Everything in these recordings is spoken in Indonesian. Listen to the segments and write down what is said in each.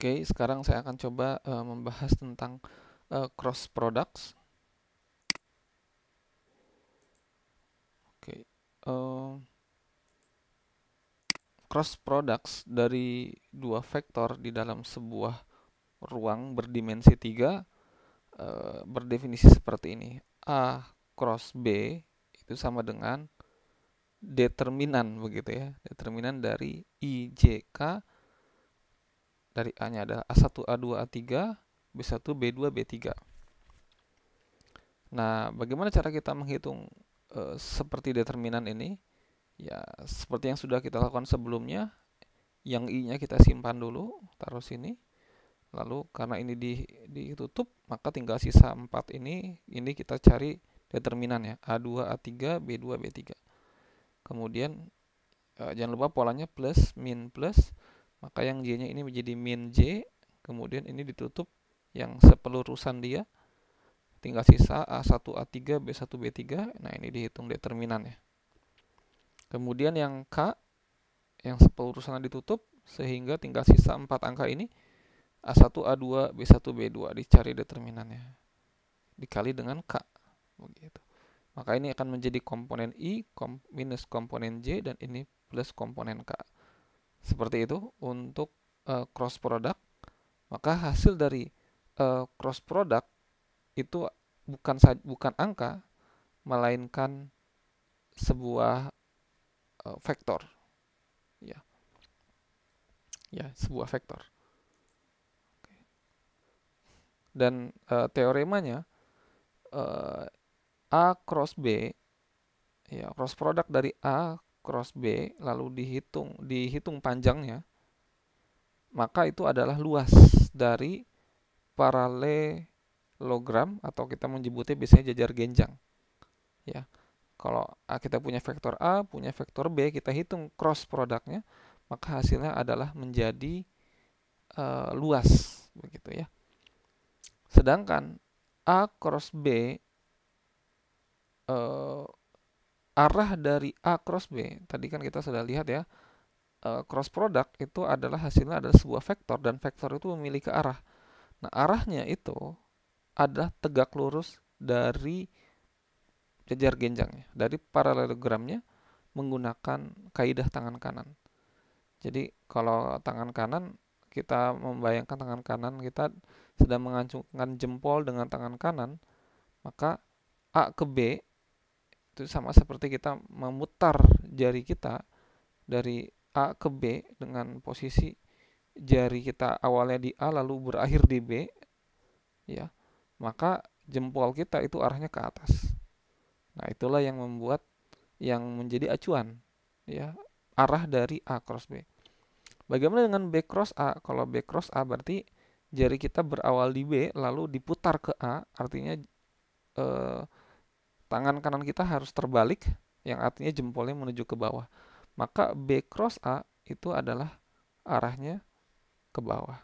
Oke, sekarang saya akan coba uh, membahas tentang uh, cross products. Oke, uh, cross products dari dua vektor di dalam sebuah ruang berdimensi tiga uh, berdefinisi seperti ini: a cross b itu sama dengan determinan begitu ya, determinan dari ijk dari A-nya adalah A1, A2, A3, B1, B2, B3. Nah, bagaimana cara kita menghitung e, seperti determinan ini? Ya, seperti yang sudah kita lakukan sebelumnya, yang i-nya kita simpan dulu, taruh sini. Lalu karena ini di, ditutup, maka tinggal sisa 4 ini, ini kita cari determinan ya, A2, A3, B2, B3. Kemudian e, jangan lupa polanya plus min plus maka yang j-nya ini menjadi min j kemudian ini ditutup yang sepelurusan dia tinggal sisa A1 A3 B1 B3 nah ini dihitung determinannya kemudian yang K yang sepelurusan ditutup sehingga tinggal sisa empat angka ini A1 A2 B1 B2 dicari determinannya dikali dengan K begitu maka ini akan menjadi komponen I kom minus komponen J dan ini plus komponen K seperti itu untuk uh, cross product maka hasil dari uh, cross product itu bukan bukan angka melainkan sebuah uh, vektor ya ya sebuah vektor dan uh, teoremanya uh, a cross b ya cross product dari a cross B lalu dihitung dihitung panjangnya maka itu adalah luas dari paralelogram atau kita menyebutnya biasanya jajar genjang ya kalau ah, kita punya vektor A punya vektor B kita hitung cross produknya maka hasilnya adalah menjadi uh, luas begitu ya sedangkan A cross B uh, arah dari A cross B tadi kan kita sudah lihat ya eh, cross product itu adalah hasilnya adalah sebuah vektor dan vektor itu memiliki arah nah arahnya itu adalah tegak lurus dari jajar genjangnya dari paralelogramnya menggunakan kaidah tangan kanan jadi kalau tangan kanan kita membayangkan tangan kanan kita sedang mengacungkan jempol dengan tangan kanan maka A ke B itu sama seperti kita memutar jari kita dari A ke B dengan posisi jari kita awalnya di A lalu berakhir di B ya maka jempol kita itu arahnya ke atas nah itulah yang membuat yang menjadi acuan ya arah dari A cross B bagaimana dengan B cross A kalau B cross A berarti jari kita berawal di B lalu diputar ke A artinya eh, tangan kanan kita harus terbalik yang artinya jempolnya menuju ke bawah. Maka B cross A itu adalah arahnya ke bawah.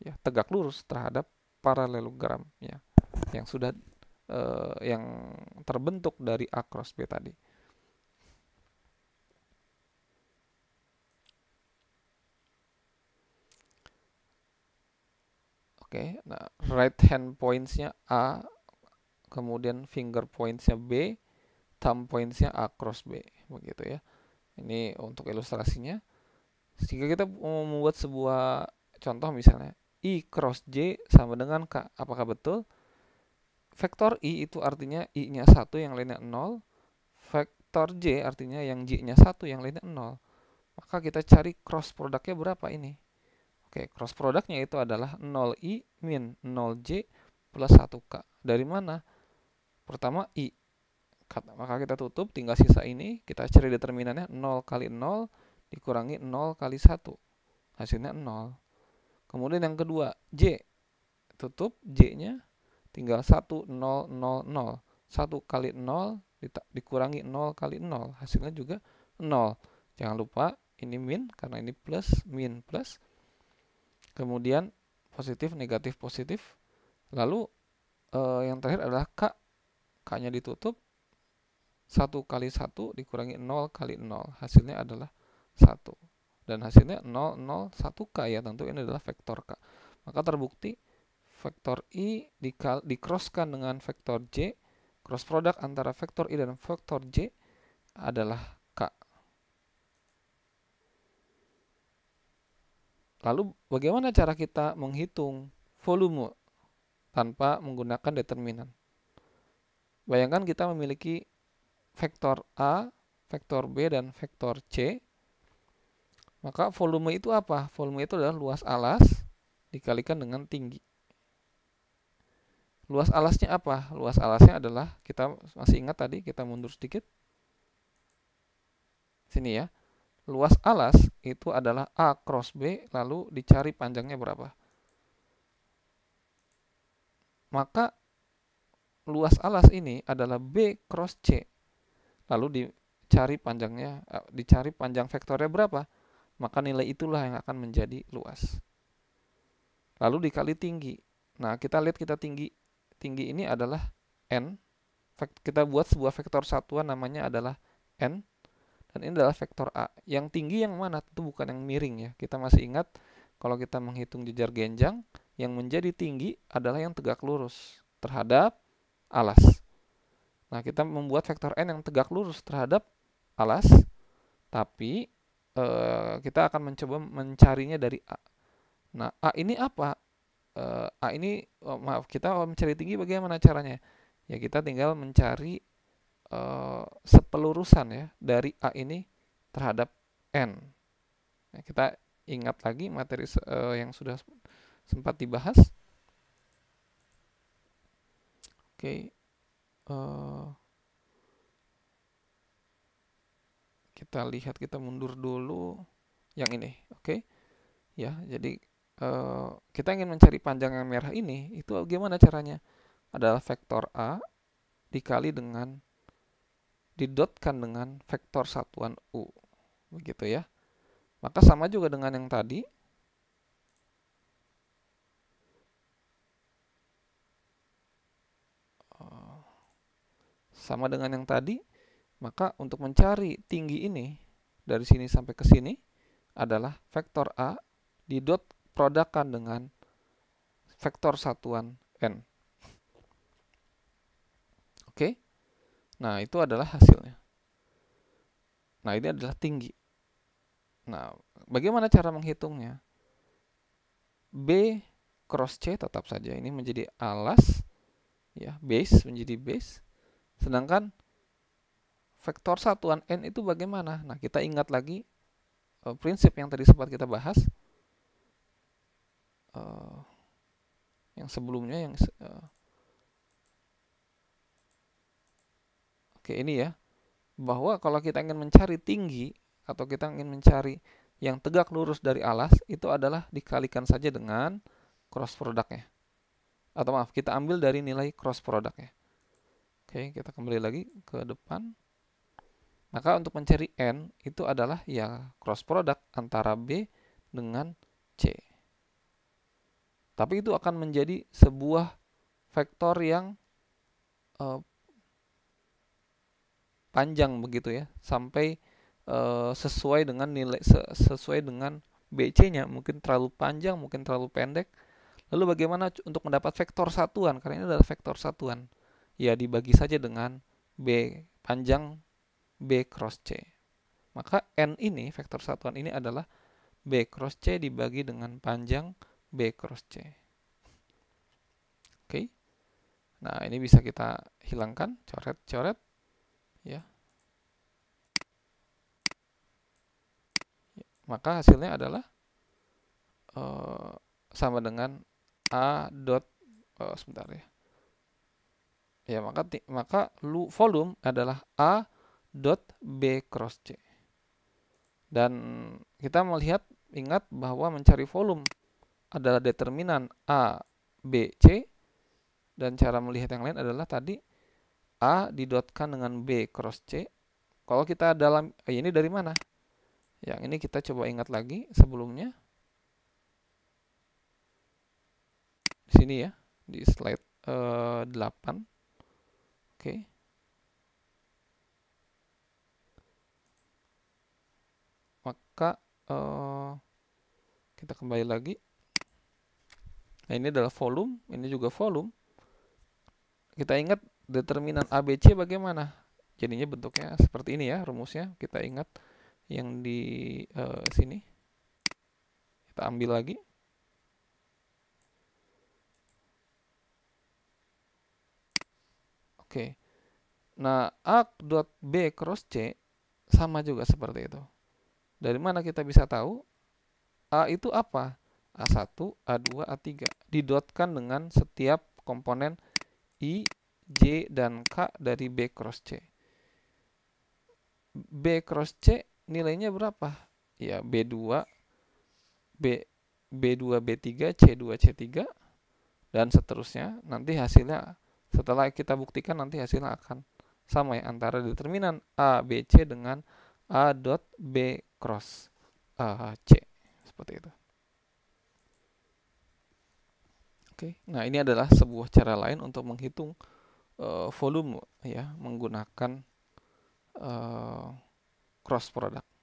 Ya, tegak lurus terhadap paralelogram ya yang sudah eh, yang terbentuk dari A cross B tadi. Oke, nah right hand pointsnya A kemudian finger pointsnya B, thumb pointsnya A cross B, begitu ya. Ini untuk ilustrasinya. Jika kita mau membuat sebuah contoh misalnya I cross J sama dengan K, apakah betul? Vektor I itu artinya I-nya 1 yang lainnya 0, vektor J artinya yang J-nya 1 yang lainnya 0. Maka kita cari cross produknya berapa ini? Oke, cross produknya itu adalah 0i min 0j plus 1k. Dari mana? Pertama I. Maka kita tutup, tinggal sisa ini, kita cari determinannya 0 kali 0 dikurangi 0 kali 1. Hasilnya 0. Kemudian yang kedua, J. Tutup J-nya, tinggal 1, 0, 0, 0. 1 kali 0 dikurangi 0 kali 0. Hasilnya juga 0. Jangan lupa ini min karena ini plus, min plus. Kemudian positif, negatif, positif. Lalu eh, yang terakhir adalah K k ditutup, satu kali satu dikurangi nol kali nol Hasilnya adalah satu Dan hasilnya nol nol satu k ya. Tentu ini adalah vektor K. Maka terbukti vektor I dikroskan dengan vektor J. Cross product antara vektor I dan vektor J adalah K. Lalu bagaimana cara kita menghitung volume tanpa menggunakan determinan? Bayangkan kita memiliki vektor A, vektor B, dan vektor C. Maka volume itu apa? Volume itu adalah luas alas dikalikan dengan tinggi. Luas alasnya apa? Luas alasnya adalah, kita masih ingat tadi, kita mundur sedikit. Sini ya. Luas alas itu adalah A cross B, lalu dicari panjangnya berapa maka luas alas ini adalah B cross C. Lalu dicari panjangnya, eh, dicari panjang vektornya berapa? Maka nilai itulah yang akan menjadi luas. Lalu dikali tinggi. Nah, kita lihat kita tinggi. Tinggi ini adalah N. Kita buat sebuah vektor satuan namanya adalah N. Dan ini adalah vektor A. Yang tinggi yang mana? Itu bukan yang miring ya. Kita masih ingat kalau kita menghitung jejar genjang, yang menjadi tinggi adalah yang tegak lurus terhadap alas. Nah, kita membuat vektor n yang tegak lurus terhadap alas, tapi e, kita akan mencoba mencarinya dari a. Nah, a ini apa? E, a ini oh, maaf, kita mencari tinggi bagaimana caranya? Ya, kita tinggal mencari e, sepelurusan ya dari a ini terhadap n. Nah, kita ingat lagi materi e, yang sudah sempat dibahas okay, uh, eh, kita lihat kita mundur dulu yang ini oke okay? ya jadi uh, kita ingin mencari panjang yang merah ini itu gimana caranya adalah vektor a dikali dengan didotkan dengan vektor satuan u begitu ya maka sama juga dengan yang tadi sama dengan yang tadi, maka untuk mencari tinggi ini dari sini sampai ke sini adalah vektor A di dot produkkan dengan vektor satuan N. Oke. Nah, itu adalah hasilnya. Nah, ini adalah tinggi. Nah, bagaimana cara menghitungnya? B cross C tetap saja ini menjadi alas ya, base menjadi base Sedangkan vektor satuan n itu bagaimana? Nah, kita ingat lagi uh, prinsip yang tadi sempat kita bahas Uh, yang sebelumnya yang uh, Oke, ini ya. Bahwa kalau kita ingin mencari tinggi atau kita ingin mencari yang tegak lurus dari alas itu adalah dikalikan saja dengan cross produknya. Atau maaf, kita ambil dari nilai cross produknya. Oke, kita kembali lagi ke depan. Maka untuk mencari N itu adalah ya cross product antara B dengan C. Tapi itu akan menjadi sebuah vektor yang eh, panjang begitu ya, sampai eh, sesuai dengan nilai sesuai dengan BC-nya, mungkin terlalu panjang, mungkin terlalu pendek. Lalu bagaimana untuk mendapat vektor satuan? Karena ini adalah vektor satuan ya dibagi saja dengan B panjang B cross C. Maka N ini, vektor satuan ini adalah B cross C dibagi dengan panjang B cross C. Oke. Nah, ini bisa kita hilangkan, coret-coret. Ya. Maka hasilnya adalah uh, sama dengan A dot, uh, sebentar ya ya maka maka lu volume adalah a dot b cross c dan kita melihat ingat bahwa mencari volume adalah determinan a b c dan cara melihat yang lain adalah tadi a didotkan dengan b cross c kalau kita dalam eh, ini dari mana yang ini kita coba ingat lagi sebelumnya di sini ya di slide eh, 8 Oke. Maka uh, kita kembali lagi. Nah, ini adalah volume, ini juga volume. Kita ingat determinan ABC bagaimana? Jadinya bentuknya seperti ini ya rumusnya. Kita ingat yang di uh, sini. Kita ambil lagi. Oke. Nah, A dot B cross C sama juga seperti itu. Dari mana kita bisa tahu A itu apa? A1, A2, A3 didotkan dengan setiap komponen I, J, dan K dari B cross C. B cross C nilainya berapa? Ya, B2, B, B2, B3, C2, C3, dan seterusnya. Nanti hasilnya setelah kita buktikan nanti hasilnya akan sama ya antara determinan A B C dengan A dot B cross A C seperti itu. Oke, nah ini adalah sebuah cara lain untuk menghitung uh, volume ya menggunakan uh, cross product.